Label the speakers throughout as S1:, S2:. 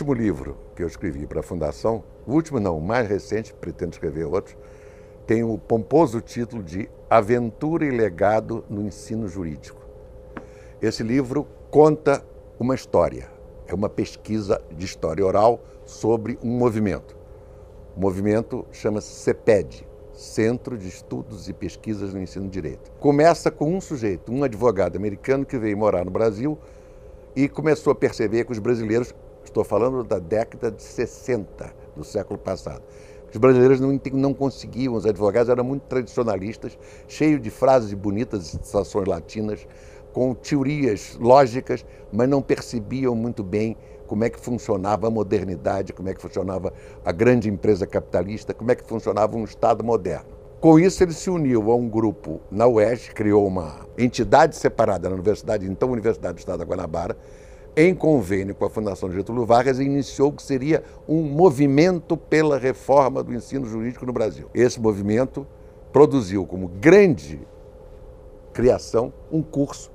S1: último livro que eu escrevi para a Fundação, o último não, o mais recente, pretendo escrever outros, tem o pomposo título de Aventura e Legado no Ensino Jurídico. Esse livro conta uma história, é uma pesquisa de história oral sobre um movimento. O movimento chama-se CEPED, Centro de Estudos e Pesquisas no Ensino de Direito. Começa com um sujeito, um advogado americano que veio morar no Brasil e começou a perceber que os brasileiros Estou falando da década de 60 do século passado. Os brasileiros não, não conseguiam, os advogados eram muito tradicionalistas, cheios de frases bonitas, citações latinas, com teorias lógicas, mas não percebiam muito bem como é que funcionava a modernidade, como é que funcionava a grande empresa capitalista, como é que funcionava um Estado moderno. Com isso, ele se uniu a um grupo na UES, criou uma entidade separada na universidade, então Universidade do Estado da Guanabara, em convênio com a Fundação Getúlio Vargas, iniciou o que seria um movimento pela reforma do ensino jurídico no Brasil. Esse movimento produziu como grande criação um curso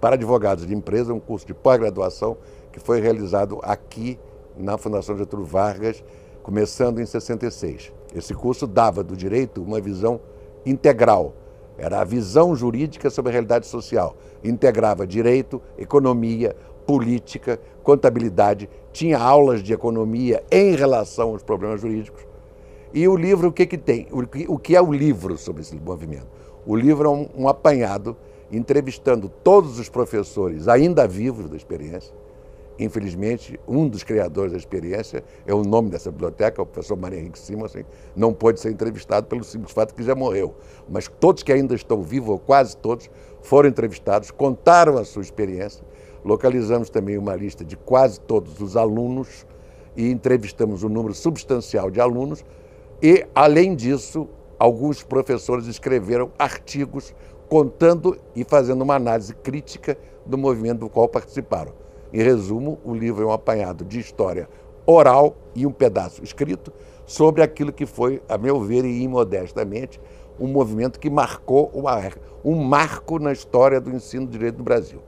S1: para advogados de empresa, um curso de pós-graduação que foi realizado aqui na Fundação Getúlio Vargas, começando em 66. Esse curso dava do direito uma visão integral, era a visão jurídica sobre a realidade social, integrava direito, economia, política, contabilidade, tinha aulas de economia em relação aos problemas jurídicos. E o livro, o que, que tem? O que, o que é o livro sobre esse movimento? O livro é um, um apanhado entrevistando todos os professores ainda vivos da experiência. Infelizmente, um dos criadores da experiência é o nome dessa biblioteca, o professor Maria Henrique Simonsen, assim, não pôde ser entrevistado pelo simples fato que já morreu. Mas todos que ainda estão vivos, ou quase todos, foram entrevistados, contaram a sua experiência Localizamos também uma lista de quase todos os alunos e entrevistamos um número substancial de alunos. E, além disso, alguns professores escreveram artigos contando e fazendo uma análise crítica do movimento do qual participaram. Em resumo, o livro é um apanhado de história oral e um pedaço escrito sobre aquilo que foi, a meu ver e imodestamente, um movimento que marcou uma, um marco na história do ensino de direito do Brasil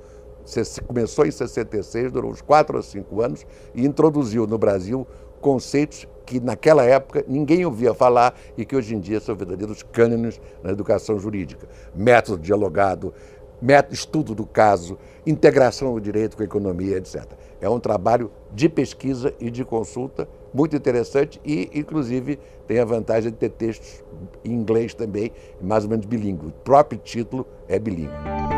S1: começou em 66, durou uns 4 a 5 anos e introduziu no Brasil conceitos que naquela época ninguém ouvia falar e que hoje em dia são verdadeiros cânones na educação jurídica. Método dialogado, método, estudo do caso, integração do direito com a economia, etc. É um trabalho de pesquisa e de consulta muito interessante e, inclusive, tem a vantagem de ter textos em inglês também, mais ou menos bilíngue. O próprio título é bilíngue.